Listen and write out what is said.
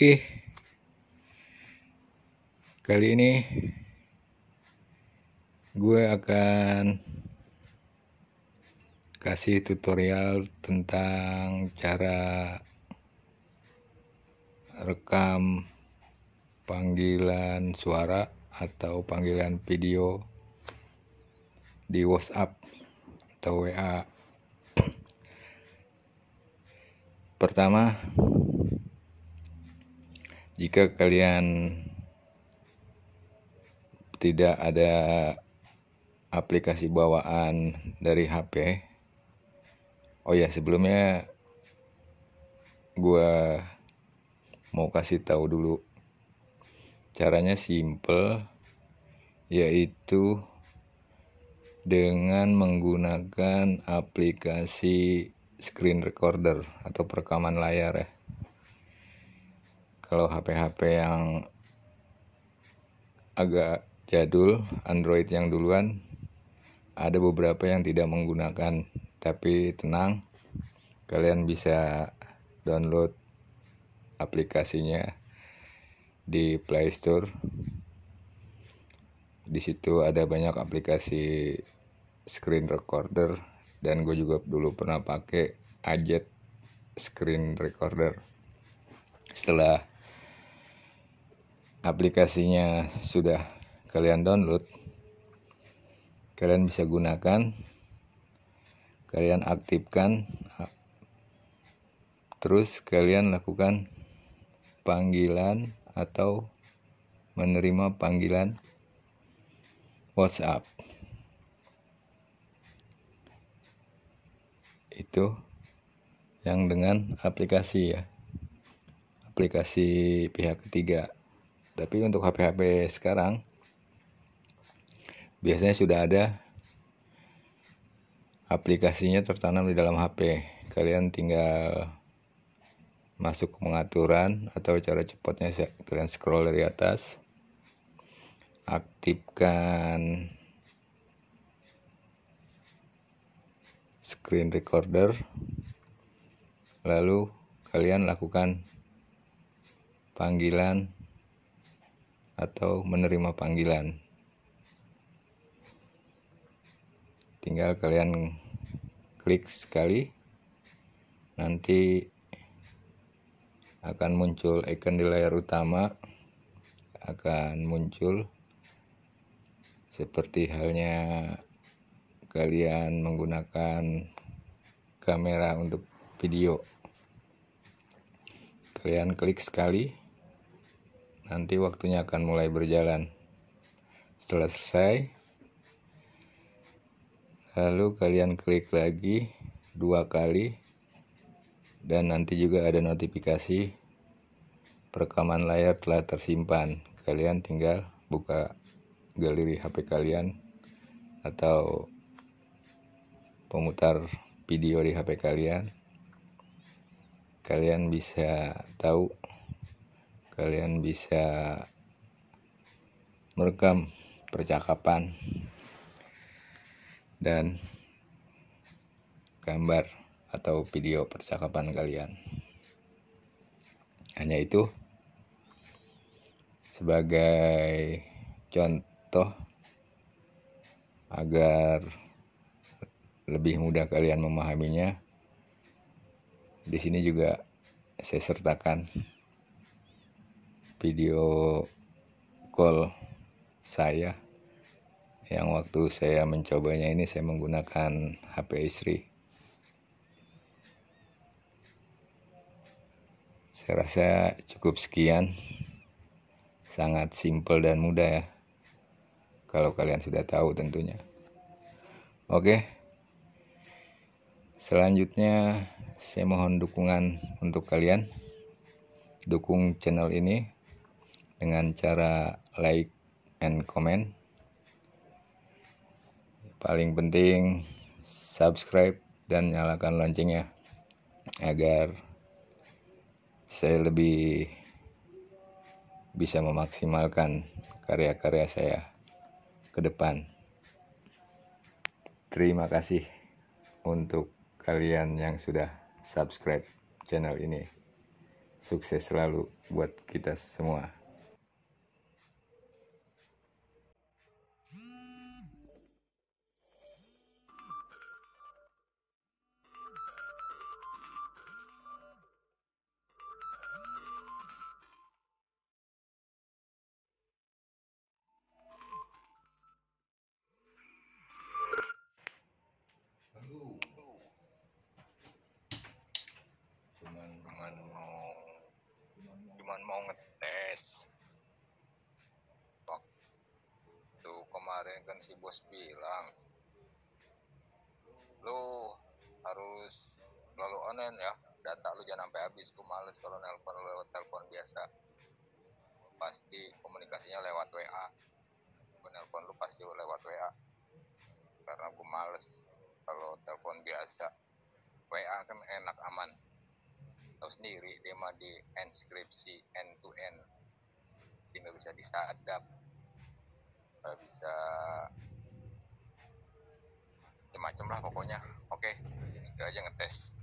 okay. kali ini gue akan kasih tutorial tentang cara rekam panggilan suara atau panggilan video di WhatsApp atau WA pertama jika kalian tidak ada aplikasi bawaan dari HP oh ya sebelumnya gue mau kasih tahu dulu caranya simple yaitu dengan menggunakan aplikasi screen recorder atau perekaman layar ya kalau HP-HP yang agak jadul Android yang duluan ada beberapa yang tidak menggunakan tapi tenang kalian bisa download aplikasinya di Play Store di situ ada banyak aplikasi screen recorder dan gue juga dulu pernah pakai Ajet screen recorder setelah aplikasinya sudah kalian download kalian bisa gunakan kalian aktifkan terus kalian lakukan panggilan atau menerima panggilan WhatsApp itu yang dengan aplikasi ya aplikasi pihak ketiga tapi untuk HP-HP sekarang biasanya sudah ada aplikasinya tertanam di dalam HP kalian tinggal masuk ke pengaturan atau cara cepatnya kalian scroll dari atas aktifkan screen recorder lalu kalian lakukan panggilan atau menerima panggilan. Tinggal kalian klik sekali, nanti akan muncul icon di layar utama, akan muncul seperti halnya kalian menggunakan kamera untuk video. Kalian klik sekali nanti waktunya akan mulai berjalan. Setelah selesai, lalu kalian klik lagi dua kali dan nanti juga ada notifikasi perekaman layar telah tersimpan. Kalian tinggal buka galeri HP kalian atau pemutar video di HP kalian. Kalian bisa tahu kalian bisa merekam percakapan dan gambar atau video percakapan kalian. Hanya itu sebagai contoh agar lebih mudah kalian memahaminya. Di sini juga saya sertakan video call saya yang waktu saya mencobanya ini saya menggunakan HP istri saya rasa cukup sekian sangat simple dan mudah ya kalau kalian sudah tahu tentunya oke selanjutnya saya mohon dukungan untuk kalian dukung channel ini dengan cara like and comment paling penting subscribe dan nyalakan loncengnya agar saya lebih bisa memaksimalkan karya-karya saya ke depan. Terima kasih untuk kalian yang sudah subscribe channel ini. Sukses selalu buat kita semua. cuman mau ngetes waktu kemarin kan si bos bilang lu harus lalu onen ya data lu jangan sampai habis gue males kalau nelpon lewat telepon biasa pasti komunikasinya lewat WA gue nelpon lu pasti lewat WA karena gue males kalau telepon biasa WA kan enak aman tahu sendiri dia mah di inskripsi end to end tidak nggak bisa disadap nggak bisa macam-macam lah pokoknya oke okay, itu aja ngetes